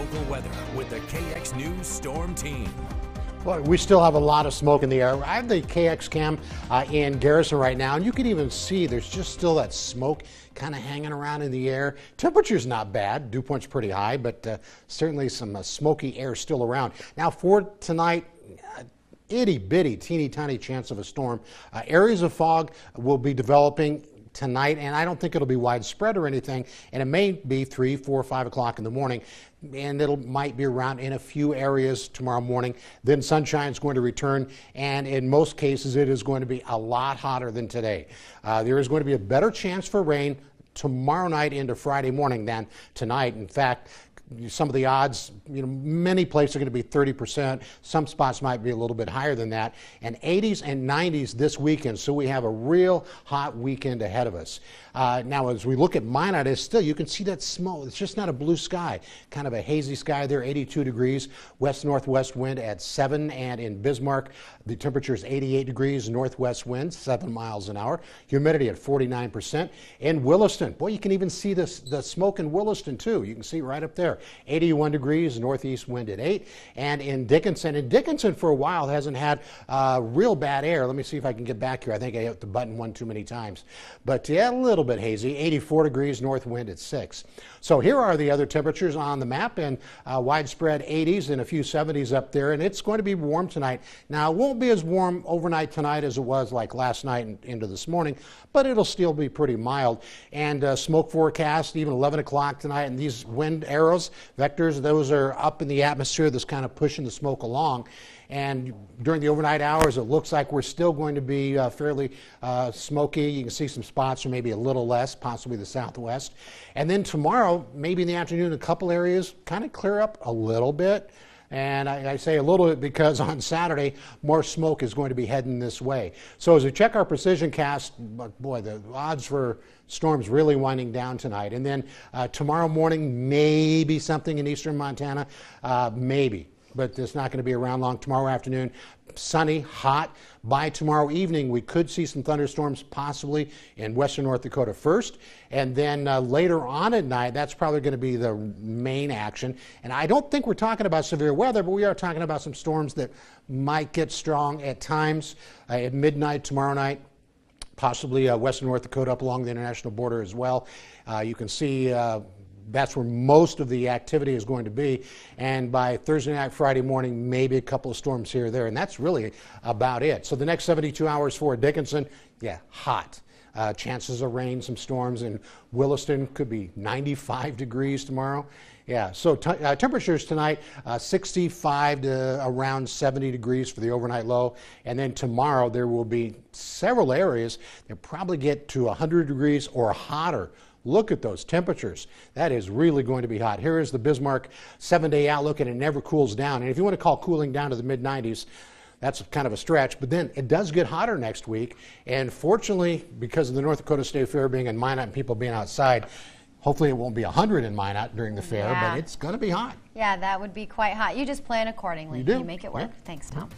local weather with the KX News Storm Team. Well, we still have a lot of smoke in the air. I have the KX cam uh, in Garrison right now, and you can even see there's just still that smoke kind of hanging around in the air. Temperature's not bad. Dew point's pretty high, but uh, certainly some uh, smoky air still around. Now for tonight, itty bitty, teeny tiny chance of a storm. Uh, areas of fog will be developing tonight, and I don't think it'll be widespread or anything, and it may be three, four, five o'clock in the morning, and it'll might be around in a few areas tomorrow morning. Then sunshine is going to return, and in most cases, it is going to be a lot hotter than today. Uh, there is going to be a better chance for rain tomorrow night into Friday morning than tonight. In fact, some of the odds, you know, many places are going to be 30%. Some spots might be a little bit higher than that. And 80s and 90s this weekend. So we have a real hot weekend ahead of us. Uh, now, as we look at Minot, it's still, you can see that smoke. It's just not a blue sky, kind of a hazy sky there, 82 degrees, west northwest wind at 7. And in Bismarck, the temperature is 88 degrees, northwest wind, 7 miles an hour, humidity at 49%. In Williston, boy, you can even see this, the smoke in Williston, too. You can see right up there. 81 degrees, northeast wind at 8. And in Dickinson, and Dickinson for a while hasn't had uh, real bad air. Let me see if I can get back here. I think I hit the button one too many times. But yeah, a little bit hazy, 84 degrees, north wind at 6. So here are the other temperatures on the map and uh, widespread 80s and a few 70s up there. And it's going to be warm tonight. Now, it won't be as warm overnight tonight as it was like last night and into this morning, but it'll still be pretty mild. And uh, smoke forecast, even 11 o'clock tonight, and these wind arrows vectors. Those are up in the atmosphere that's kind of pushing the smoke along. And during the overnight hours, it looks like we're still going to be uh, fairly uh, smoky. You can see some spots, or maybe a little less, possibly the southwest. And then tomorrow, maybe in the afternoon, a couple areas kind of clear up a little bit. And I, I, say a little bit because on Saturday, more smoke is going to be heading this way. So as we check our precision cast, boy, the odds for storms really winding down tonight. And then uh, tomorrow morning, maybe something in eastern Montana, uh, maybe but it's not going to be around long. Tomorrow afternoon, sunny, hot. By tomorrow evening, we could see some thunderstorms possibly in western North Dakota first. And then uh, later on at night, that's probably going to be the main action. And I don't think we're talking about severe weather, but we are talking about some storms that might get strong at times uh, at midnight tomorrow night possibly uh, western North Dakota up along the international border as well. Uh, you can see uh, that's where most of the activity is going to be. And by Thursday night, Friday morning, maybe a couple of storms here or there. And that's really about it. So the next 72 hours for Dickinson, yeah, hot. Uh, chances of rain, some storms in Williston could be 95 degrees tomorrow. Yeah, so uh, temperatures tonight uh, 65 to around 70 degrees for the overnight low. And then tomorrow there will be several areas that probably get to 100 degrees or hotter Look at those temperatures. That is really going to be hot. Here is the Bismarck seven day outlook, and it never cools down. And if you want to call cooling down to the mid 90s, that's kind of a stretch. But then it does get hotter next week. And fortunately, because of the North Dakota State Fair being in Minot and people being outside, hopefully it won't be 100 in Minot during the fair, yeah. but it's going to be hot. Yeah, that would be quite hot. You just plan accordingly. You do. You make it work. Thanks, Tom.